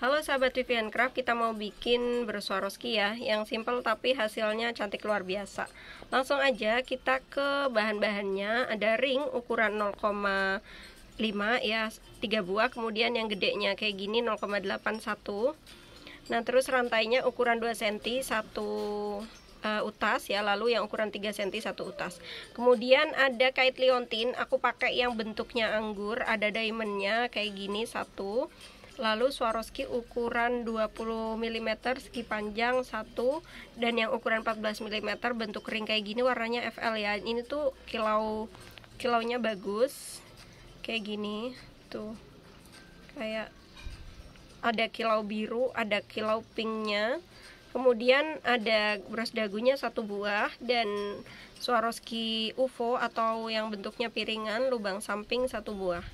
Halo sahabat Vivian Craft, kita mau bikin bersuaroski ya, yang simple tapi hasilnya cantik luar biasa. Langsung aja kita ke bahan-bahannya. Ada ring ukuran 0,5 ya, 3 buah, kemudian yang gedenya kayak gini 0,81. Nah, terus rantainya ukuran 2 cm, 1 uh, utas ya, lalu yang ukuran 3 cm 1 utas. Kemudian ada kait liontin, aku pakai yang bentuknya anggur, ada diamondnya kayak gini satu Lalu Swarovski ukuran 20 mm segi panjang satu dan yang ukuran 14 mm bentuk ring kayak gini warnanya FL ya. Ini tuh kilau kilaunya bagus. Kayak gini tuh. Kayak ada kilau biru, ada kilau pinknya. Kemudian ada beras dagunya satu buah dan Swarovski UFO atau yang bentuknya piringan lubang samping satu buah.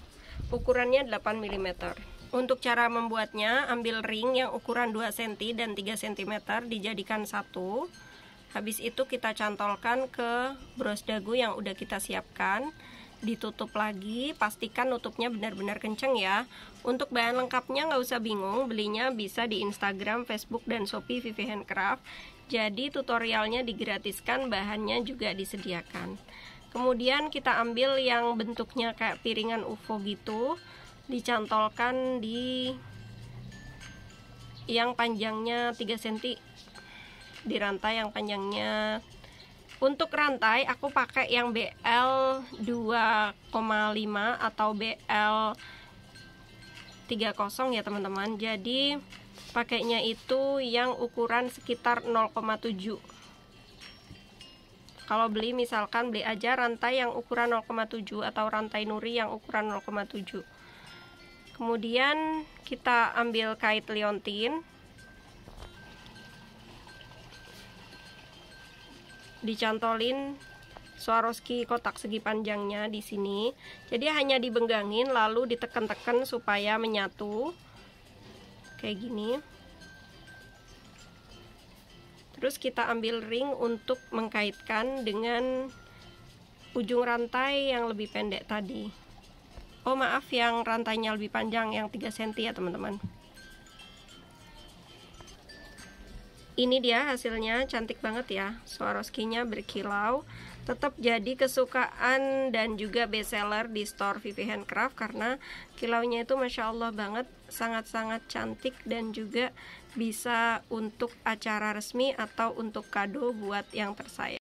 Ukurannya 8 mm. Untuk cara membuatnya, ambil ring yang ukuran 2 cm dan 3 cm dijadikan satu. Habis itu kita cantolkan ke bros dagu yang udah kita siapkan. Ditutup lagi, pastikan nutupnya benar-benar kenceng ya. Untuk bahan lengkapnya nggak usah bingung, belinya bisa di Instagram, Facebook, dan Shopee Vivi Handcraft. Jadi tutorialnya digratiskan, bahannya juga disediakan. Kemudian kita ambil yang bentuknya kayak piringan UFO gitu dicantolkan di yang panjangnya 3 cm di rantai yang panjangnya untuk rantai aku pakai yang BL 2,5 atau BL 30 ya teman-teman jadi pakainya itu yang ukuran sekitar 0,7 kalau beli misalkan beli aja rantai yang ukuran 0,7 atau rantai nuri yang ukuran 0,7 kemudian kita ambil kait liontin dicantolin Swarovski kotak segi panjangnya di sini. Jadi hanya dibenggangin lalu ditekan-tekan supaya menyatu. Kayak gini. Terus kita ambil ring untuk mengkaitkan dengan ujung rantai yang lebih pendek tadi oh maaf yang rantainya lebih panjang yang 3 cm ya teman-teman ini dia hasilnya cantik banget ya Swarovski-nya berkilau tetap jadi kesukaan dan juga best seller di store Vivi Handcraft karena kilaunya itu masya Allah banget sangat-sangat cantik dan juga bisa untuk acara resmi atau untuk kado buat yang tersayang